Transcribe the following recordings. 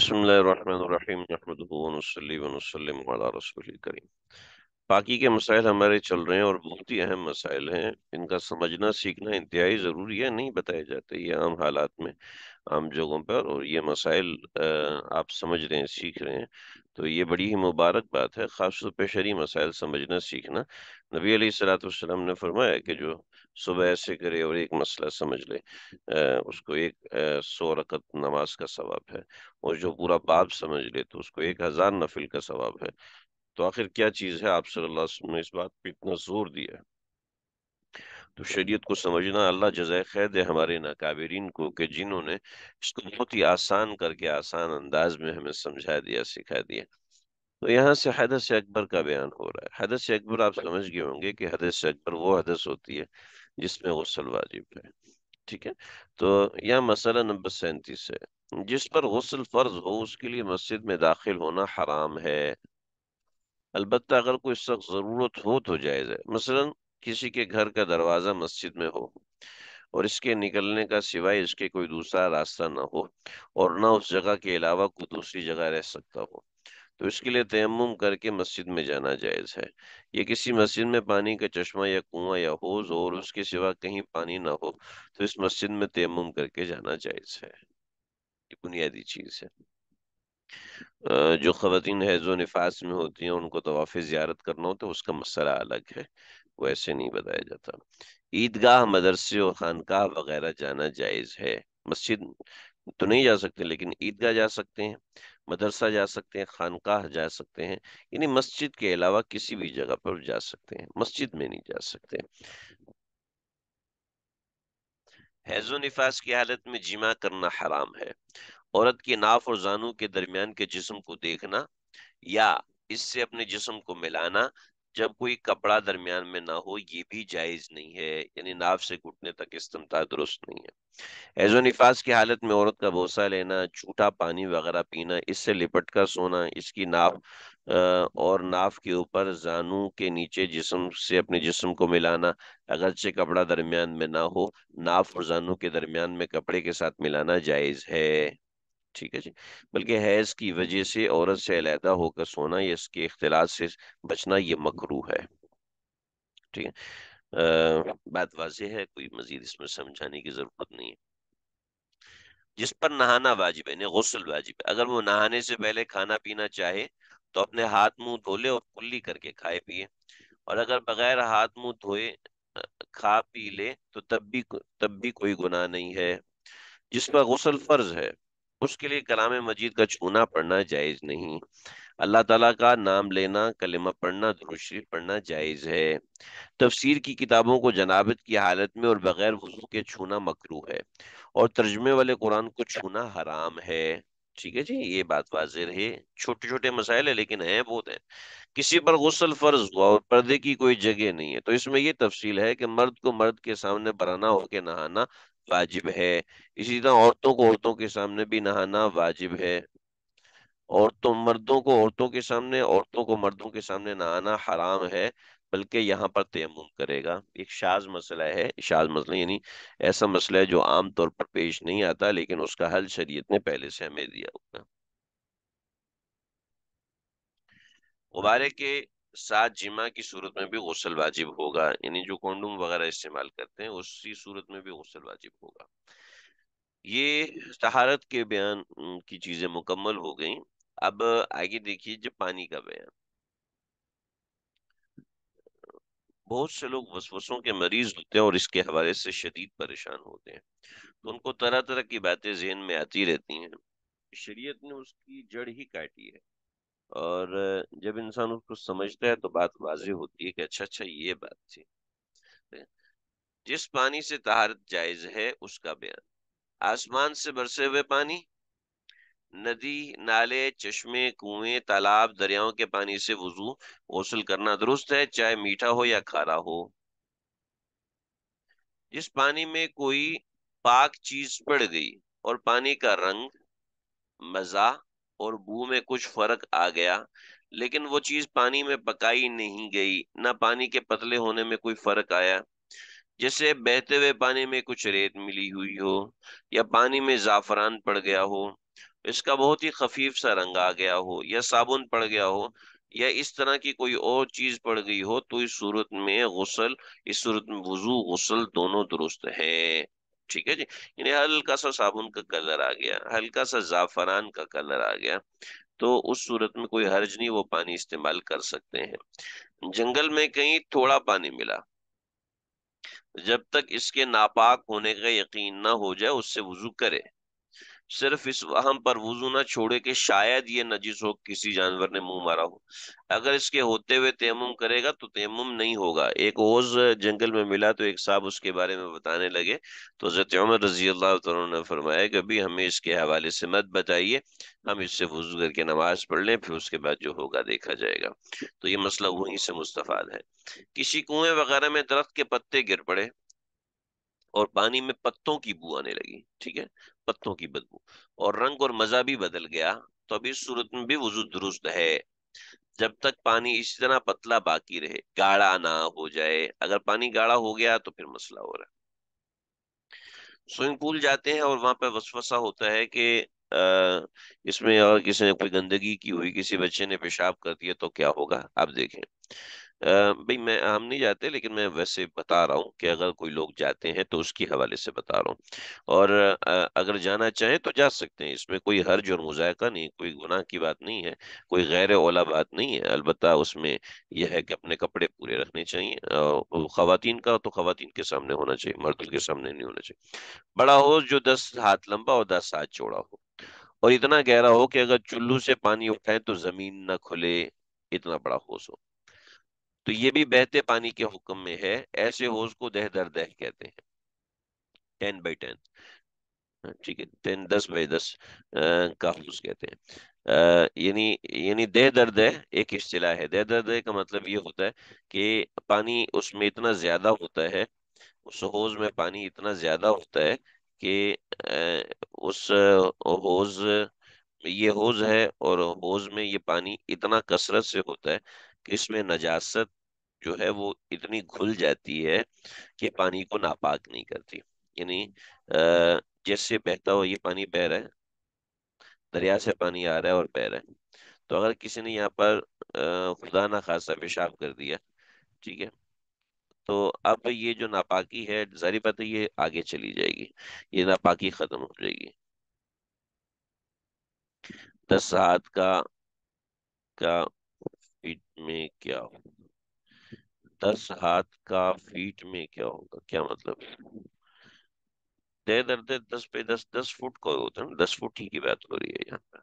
बसमीम बाकी के मसाइल हमारे चल रहे हैं और बहुत ही अहम मसाइल हैं इनका समझना सीखना इंतहाई ज़रूरी है नहीं बताए जाते ये आम हालात में आम जगहों पर और ये मसाइल आप समझ रहे हैं सीख रहे हैं तो ये बड़ी ही मुबारक बात है ख़ास तौर पर शरी मसाइल समझना सीखना नबी सलाम ने फरमाया कि जो सुबह ऐसे करे और एक मसला समझ ले आ, उसको एक आ, सौ रकत नमाज का सवाब है और जो पूरा बाब समझ ले तो उसको एक हज़ार नफिल का सवाब है तो आखिर क्या चीज़ है आप सल्लल्लाहु अलैहि वसल्लम ने इस बात पे इतना जोर दिया तो शरीयत को समझना अल्लाह जजाय खैर दे हमारे नाकाबरीन को कि जिन्होंने इसको बहुत ही आसान करके आसान अंदाज में हमें समझा दिया सिखा दिया तो यहाँ से हदस अकबर का बयान हो रहा है हदस अकबर आप समझ गए होंगे कि हदस अकबर वो हदस होती है जिसमें गसल वाजिब है ठीक है तो यह मसला नंबर सैंतीस है जिस पर गसल फर्ज हो उसके लिए मस्जिद में दाखिल होना हराम है अलबत् अगर कोई सख्त ज़रूरत हो तो जायज़ है मसलन किसी के घर का दरवाज़ा मस्जिद में हो और इसके निकलने का सिवाय इसके कोई दूसरा रास्ता ना हो और ना उस जगह के अलावा कोई दूसरी जगह रह सकता हो तो इसके लिए तयम करके मस्जिद में जाना जायज़ है ये किसी मस्जिद में पानी का चश्मा या कुआ या होज और उसके सिवा कहीं पानी ना हो तो इस मस्जिद में तयम करके जाना जायज़ है ये बुनियादी चीज़ है जो है जो नफास में होती हैं उनको तोाफ ज़्यारत करना हो तो उसका मसला अलग है वो ऐसे नहीं बताया जाता ईदगाह मदरसे और खानकाह वगैरह जाना जायज़ है मस्जिद तो नहीं जा सकते लेकिन ईदगाह जा सकते हैं मदरसा जा सकते हैं खानकाह जा सकते हैं यानी मस्जिद के अलावा किसी भी जगह पर जा सकते हैं मस्जिद में नहीं जा सकते हैजो निफास की हालत में जिमा करना हराम है औरत के नाफ और जानू के दरमियान के जिस्म को देखना या इससे अपने जिस्म को मिलाना जब कोई कपड़ा दरमियान में ना हो ये भी जायज नहीं है यानी नाव से घुटने तक इस्तमता दुरुस्त नहीं है एजो निफास की हालत में औरत का भोसा लेना झूठा पानी वगैरह पीना इससे लिपट कर सोना इसकी नाव और नाव के ऊपर जानू के नीचे जिसम से अपने जिसम को मिलाना अगरचे कपड़ा दरमियान में ना हो नाव और जानू के दरमियान में कपड़े के साथ मिलाना जायज है ठीक है जी बल्कि हैज़ की वजह से औरत से अलहदा होकर सोना या इसके अख्तिलात से बचना ये मकरू है ठीक है आ, बात वाजह है कोई मजीद इसमें समझाने की ज़रूरत नहीं है जिस पर नहाना वाजिब है गसल वाजिब है अगर वो नहाने से पहले खाना पीना चाहे तो अपने हाथ मुंह धो ले और कुल्ली करके खाए पिए और अगर बगैर हाथ मुंह धोए खा पी ले तो तब भी तब भी कोई गुनाह नहीं है जिस पर गसल फर्ज है उसके लिए कलाम मजीद का छूना पढ़ना जायज़ नहीं अल्लाह तला का नाम लेना कलमा पढ़ना दुरुशरी पढ़ना जायज़ है तफसीर की किताबों को जनाबत की हालत में और बग़ैर वजू के छूना मकरू है और तर्जमे वाले कुरान को छूना हराम है ठीक है जी ये बात वाज रहे छोटे छोटे मसाइल है लेकिन है बहुत है किसी पर गुसल फर्ज हुआ और पर्दे की कोई जगह नहीं है तो इसमें यह तफसील है कि मर्द को मर्द के सामने बराना होके नहाना वाजिब है इसी तरह औरतों को औरतों के सामने भी नहाना वाजिब है और तो मर्दों को औरतों के सामने औरतों को मर्दों के सामने नहाना हराम है बल्कि यहाँ पर तयम करेगा एक शाज मसला है शाज मसला यानी ऐसा मसला है जो आम तौर पर पेश नहीं आता लेकिन उसका हल शरीयत ने पहले से हमें दिया होगा मुबारक के सात जिमा की सूरत में भी गसल वाजिब होगा यानी जो कॉन्डूम वगैरह इस्तेमाल करते हैं उसी सूरत में भी गसल वाजिब होगा ये तहारत के बयान की चीजें मुकम्मल हो गई अब आगे देखिए जब पानी का बयान बहुत से लोग वसवसों के मरीज होते हैं और इसके हवाले से शदीद परेशान होते हैं तो उनको तरह तरह की बातें जहन में आती रहती हैं शरीयत ने उसकी जड़ ही काटी है और जब इंसान उसको समझता है तो बात वाजी होती है कि अच्छा अच्छा ये बात थी जिस पानी से तहारत जायज है उसका बयान आसमान से बरसे हुए पानी नदी नाले चश्मे कुएं तालाब दरियाओं के पानी से वजू गौसल करना दुरुस्त है चाहे मीठा हो या खारा हो जिस पानी में कोई पाक चीज पड़ गई और पानी का रंग मजा और बू में कुछ फर्क आ गया लेकिन वो चीज पानी में पकाई नहीं गई ना पानी के पतले होने में कोई फर्क आया जैसे बहते हुए पानी में कुछ रेत मिली हुई हो या पानी में जाफरान पड़ गया हो इसका बहुत ही खफीफ सा रंग आ गया हो या साबुन पड़ गया हो या इस तरह की कोई और चीज पड़ गई हो तो इस सूरत में गुसल इस सूरत में वजू गुसल दोनों दुरुस्त है ठीक है जी यानी हल्का सा साबुन का कलर आ गया हल्का सा जाफरान का कलर आ गया तो उस सूरत में कोई हर्ज नहीं वो पानी इस्तेमाल कर सकते हैं जंगल में कहीं थोड़ा पानी मिला जब तक इसके नापाक होने का यकीन ना हो जाए उससे वजू करे सिर्फ इस हम पर वजू ना छोड़े कि शायद ये नजिस हो किसी जानवर ने मुंह मारा हो अगर इसके होते हुए तयम करेगा तो तयम नहीं होगा एक ओज जंगल में मिला तो एक साहब उसके बारे में बताने लगे तो हजरत रजी अल्लाह तो ने फरमाया कि अभी हमें इसके हवाले से मत बताइए हम इससे वजू करके नमाज पढ़ लें फिर उसके बाद जो होगा देखा जाएगा तो ये मसला वहीं से मुस्तफ़ाद है किसी कुएं वगैरह में दरख्त के पत्ते गिर पड़े और पानी में पत्तों की बू आने लगी ठीक है पत्तों की बदबू और रंग और मजा भी बदल गया तो अभी सूरत में भी वजू दुरुस्त है जब तक पानी इसी तरह पतला बाकी रहे गाढ़ा ना हो जाए अगर पानी गाढ़ा हो गया तो फिर मसला हो रहा है स्विमिंग पूल जाते हैं और वहां पर वसवसा होता है कि इसमें अगर किसी ने कोई गंदगी की हुई किसी बच्चे ने पेशाब कर दिया तो क्या होगा आप देखें भाई मैं हम नहीं जाते लेकिन मैं वैसे बता रहा हूँ कि अगर कोई लोग जाते हैं तो उसके हवाले से बता रहा हूँ और अगर जाना चाहें तो जा सकते हैं इसमें कोई हर्ज और मुजायका नहीं कोई गुनाह की बात नहीं है कोई गैर ओला बात नहीं है अलबत् उसमें यह है कि अपने कपड़े पूरे रखने चाहिए और का तो ख़वान के सामने होना चाहिए मर्दों के सामने नहीं होना चाहिए बड़ा हो जो दस हाथ लंबा और दस हाथ चौड़ा हो और इतना गहरा हो कि अगर चुल्लू से पानी उठाएं तो ज़मीन ना खुले इतना बड़ा होश हो तो ये भी बहते पानी के हुक्म में है ऐसे होज को दह दर दह कहते हैं टेन बाई टेन हाँ, ठीक है टेन दस बाई दस का होज कहते हैं यानी यानी दह दर दह एक अश्तला है दह दर दह का मतलब ये होता है कि पानी उसमें इतना ज्यादा होता है उस होज में पानी इतना ज्यादा होता है कि उस होज ये होज है और होज में ये पानी इतना कसरत से होता है इसमें नजासत जो है वो इतनी घुल जाती है कि पानी को नापाक नहीं करती यानी जैसे बहता हुआ ये पानी बह रहा है दरिया से पानी आ रहा है और बह रहा है तो अगर किसी ने यहाँ पर खुदा ना खासा पेशाब कर दिया ठीक है तो अब ये जो नापाकी है जारी बात है ये आगे चली जाएगी ये नापाकी ख़त्म हो जाएगी दस हाथ का का में क्या होगा दस हाथ का फीट में क्या होगा क्या मतलब दे दर दे दस पे दस दस फुट का होता है ना दस फुट ही की बात हो रही है यहाँ पर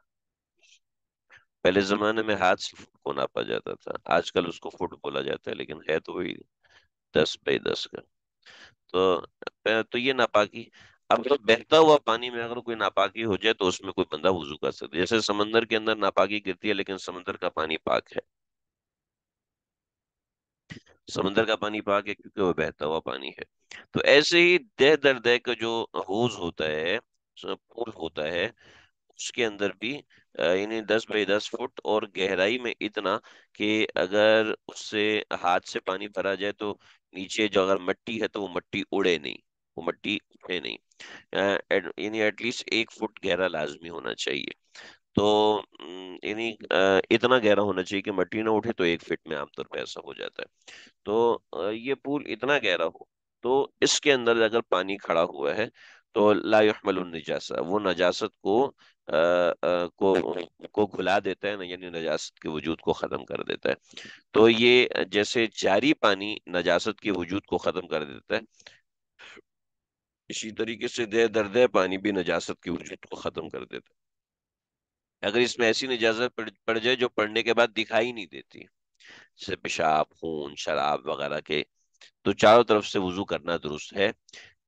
पहले जमाने में हाथ से फुट को नापा जाता था आजकल उसको फुट बोला जाता है लेकिन है तो वही दस पे दस का तो तो ये नापाकी अब तो बहता हुआ पानी में अगर कोई नापाकी हो जाए तो उसमें कोई बंदा वजू कर सकता है जैसे समंदर के अंदर नापाकी गिरती है लेकिन समंदर का पानी पाक है समंदर का पानी पाक है क्योंकि वह बहता हुआ पानी है तो ऐसे ही दह दर दह का जो होज होता है पुल होता है उसके अंदर भी यानी दस बाई दस फुट और गहराई में इतना कि अगर उससे हाथ से पानी भरा जाए तो नीचे जो अगर मट्टी है तो वो मट्टी उड़े नहीं वो मट्टी उड़े नहीं यानी एटलीस्ट एक फुट गहरा लाजमी होना चाहिए तो यानी इतना गहरा होना चाहिए कि मट्टी ना उठे तो एक फिट में आमतौर पर ऐसा हो जाता है तो ये पूल इतना गहरा हो तो इसके अंदर अगर पानी खड़ा हुआ है तो लाइमल नजासा वो नजासत को आ, आ, को को घुला देता है ना यानी नजासत के वजूद को ख़त्म कर देता है तो ये जैसे जारी पानी नजासत के वजूद को ख़त्म कर देता है इसी तरीके से दे दर्द पानी भी नजासत के वजूद को ख़त्म कर देता है अगर इसमें ऐसी निजाजत पड़ जाए जो पढ़ने के बाद दिखाई नहीं देती जैसे पेशाब खून शराब वगैरह के तो चारों तरफ से वजू करना दुरुस्त है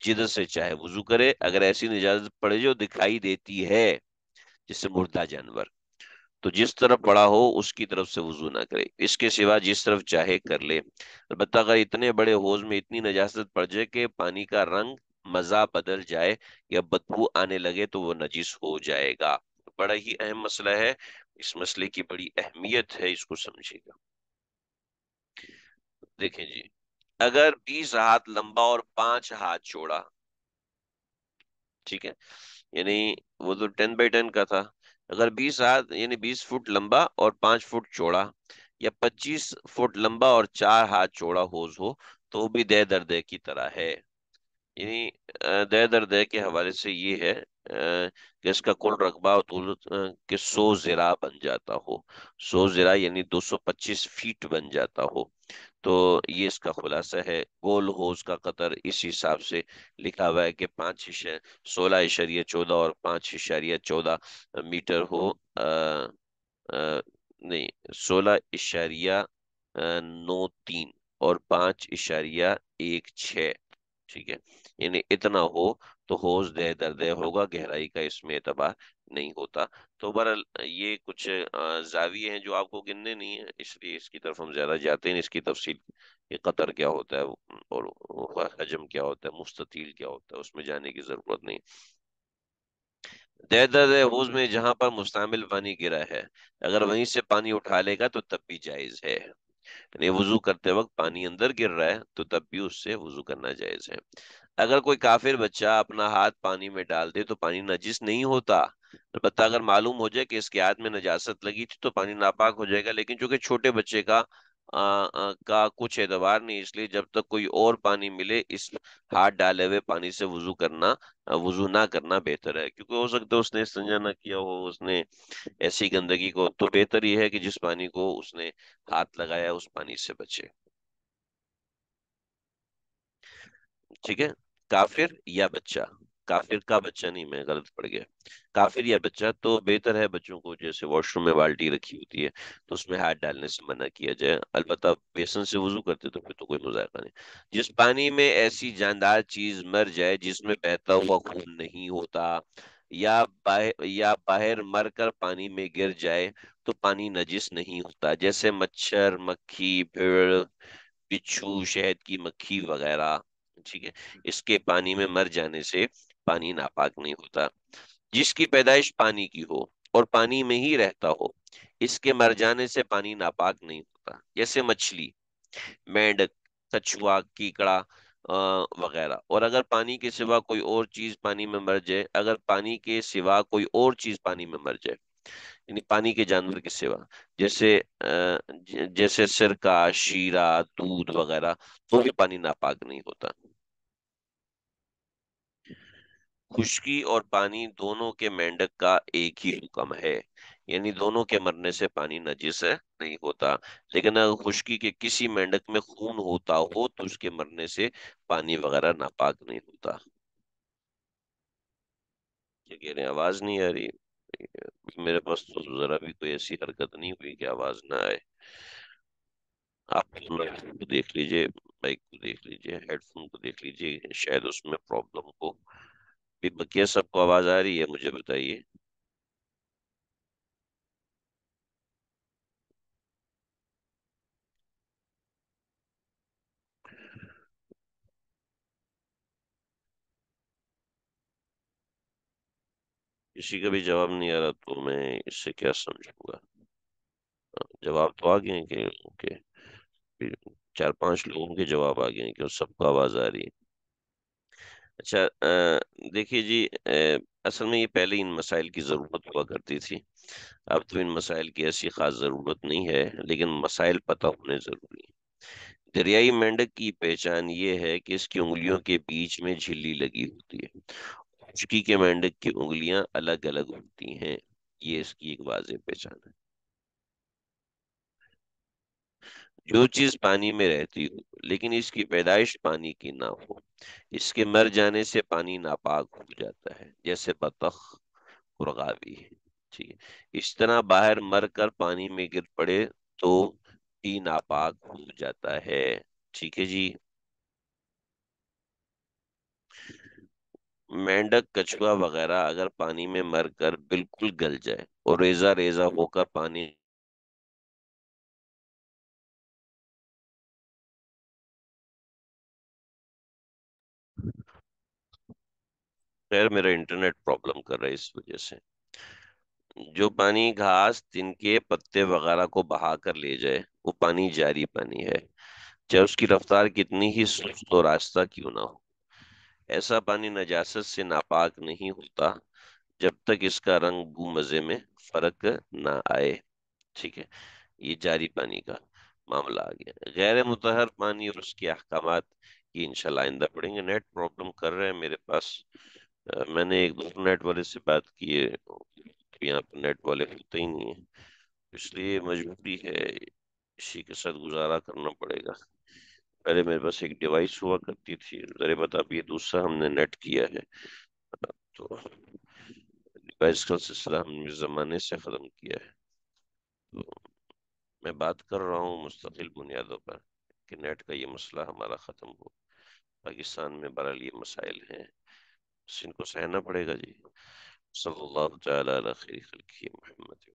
जिधर से चाहे वजू करे अगर ऐसी निजाजत पड़े जो दिखाई देती है जैसे मुर्दा जानवर तो जिस तरफ पड़ा हो उसकी तरफ से वजू ना करे इसके सिवा जिस तरफ चाहे कर ले अलबत् अगर इतने बड़े होज में इतनी नजाजत पड़ जाए कि पानी का रंग मजा बदल जाए या बदबू आने लगे तो वो नजीस हो जाएगा बड़ा ही अहम मसला है इस मसले की बड़ी अहमियत है इसको समझिएगा देखें जी अगर बीस हाथ लंबा और पांच हाथ चौड़ा ठीक है यानी वो तो टेन बाई टेन का था अगर बीस हाथ यानी बीस फुट लंबा और पांच फुट चौड़ा या पच्चीस फुट लंबा और चार हाथ चौड़ा होज हो तो वो भी दे दर्दे की तरह है यानी दया दर दे के हवाले से ये है कि इसका कुल रकबा के सौ ज़रा बन जाता हो सौ ज़रा यानी 225 फीट बन जाता हो तो ये इसका खुलासा है गोल होज का कतर इस हिसाब से लिखा हुआ है कि पाँच सोलह इशारिया चौदह और पाँच इशारिया चौदह मीटर हो आ, आ, नहीं सोलह इशारिया नौ तीन और पाँच इशारिया एक छः ठीक है यानी इतना हो तो होश दे दर्द होगा गहराई का इसमें एतबार नहीं होता तो बहरहाल ये कुछ जाविये हैं जो आपको गिनने नहीं है इसलिए इसकी तरफ हम ज्यादा जाते हैं इसकी तफसील कि कतर क्या होता है और हजम क्या होता है मुस्ततील क्या होता है उसमें जाने की जरूरत नहीं दर्द हौज में जहां पर मुस्तमिल पानी गिरा है अगर वहीं से पानी उठा लेगा तो तब भी जायज है यानी वजू करते वक्त पानी अंदर गिर रहा है तो तब भी उससे वजू करना जायज है अगर कोई काफिर बच्चा अपना हाथ पानी में डाल दे तो पानी नजिस नहीं होता अलबत्ता अगर मालूम हो जाए कि इसके हाथ में नजासत लगी थी तो पानी नापाक हो जाएगा लेकिन चूंकि छोटे बच्चे का आ, आ, का कुछ एतबार नहीं इसलिए जब तक कोई और पानी मिले इस हाथ डाले हुए पानी से वजू करना वजू ना करना बेहतर है क्योंकि हो सकता है उसने संजा ना किया हो उसने ऐसी गंदगी को तो बेहतर यह है कि जिस पानी को उसने हाथ लगाया उस पानी से बचे ठीक है काफिर या बच्चा काफिर का बच्चा नहीं मैं गलत पड़ गया काफिर या बच्चा तो बेहतर है बच्चों को जैसे वॉशरूम में बाल्टी रखी होती है तो उसमें हाथ डालने से मना किया जाए अलबत् बेसन से वजू करते तो फिर तो कोई मुजायका नहीं जिस पानी में ऐसी जानदार चीज मर जाए जिसमें बहता हुआ खून नहीं होता या बाहर या बाहर मर कर पानी में गिर जाए तो पानी नजिस नहीं होता जैसे मच्छर मक्खी भेड़ बिच्छू शहद की मक्खी वगैरह ठीक है इसके पानी में मर जाने से पानी नापाक नहीं होता जिसकी पैदाइश पानी की हो और पानी में ही रहता हो इसके मर जाने से पानी नापाक नहीं होता जैसे मछली मेंढक कछुआ कीकड़ा वगैरह और अगर पानी के सिवा कोई और चीज पानी में मर जाए अगर पानी के सिवा कोई और चीज पानी में मर जाए यानी पानी के जानवर के सिवा जैसे जैसे सिरका शीरा दूध वगैरह तो भी पानी नापाक नहीं होता खुशकी और पानी दोनों के मेंढक का एक ही हुक्म है यानी दोनों के मरने से पानी नजिस नहीं होता लेकिन अगर खुशकी के किसी मेंढक में खून होता हो तो उसके मरने से पानी वगैरह नापाक नहीं होता क्या कह रहे आवाज नहीं आ रही मेरे पास तो जरा भी कोई ऐसी हरकत नहीं हुई कि आवाज ना आए आप देख लीजिए बाइक को देख लीजिए हेडफोन को देख लीजिए शायद उसमें प्रॉब्लम हो क्या सबको आवाज आ रही है मुझे बताइए किसी का भी जवाब नहीं आ रहा तो मैं इससे क्या समझूंगा हाँ, जवाब तो आ गए कि ओके चार पांच लोगों के जवाब आ गए कि सबको आवाज आ रही है अच्छा देखिए जी असल में ये पहले इन मसाइल की ज़रूरत हुआ करती थी अब तो इन मसाइल की ऐसी ख़ास ज़रूरत नहीं है लेकिन मसाइल पता होने ज़रूरी दरियाई मेंढक की पहचान ये है कि इसकी उंगलियों के बीच में झिल्ली लगी होती है चुकी के मेंढक की उंगलियां अलग अलग होती हैं ये इसकी एक वाज पहचान है जो चीज पानी में रहती हो लेकिन इसकी पैदाइश पानी की ना हो इसके मर जाने से पानी नापाक हो जाता है जैसे बतख कुरगावी ठीक है इस तरह बाहर मर कर पानी में गिर पड़े तो भी नापाक हो जाता है ठीक है जी मेंढक कछुआ वगैरह अगर पानी में मर कर बिल्कुल गल जाए और रेजा रेजा होकर पानी खैर मेरा इंटरनेट प्रॉब्लम कर रहा है इस वजह से जो पानी घास तिनके पत्ते वगैरह को बहा कर ले जाए वो पानी जारी पानी है चाहे उसकी रफ्तार कितनी ही सुस्त और रास्ता क्यों ना हो ऐसा पानी नजासत से नापाक नहीं होता जब तक इसका रंग बू मज़े में फर्क ना आए ठीक है ये जारी पानी का मामला आ गया गैर मुतहर पानी और उसके अहकाम की इंशाल्लाह आइंदा पढ़ेंगे नेट प्रॉब्लम कर रहे हैं मेरे पास मैंने एक दो तो नेट वाले से बात की है यहाँ पर नेट वाले मिलते ही नहीं है तो इसलिए मजबूरी है इसी के साथ गुजारा करना पड़ेगा पहले मेरे पास एक डिवाइस हुआ करती थी जरूरत अब ये दूसरा हमने नेट किया है तो डिवाइस का सिलसिला हमने ज़माने से ख़त्म किया है तो मैं बात कर रहा हूँ मुस्तकिल बुनियादों पर कि नेट का ये मसला हमारा ख़त्म हो पाकिस्तान में बहरहाल ये मसाइल हैं इनको सहना पड़ेगा जी सल्लल्लाहु अलैहि वसल्लम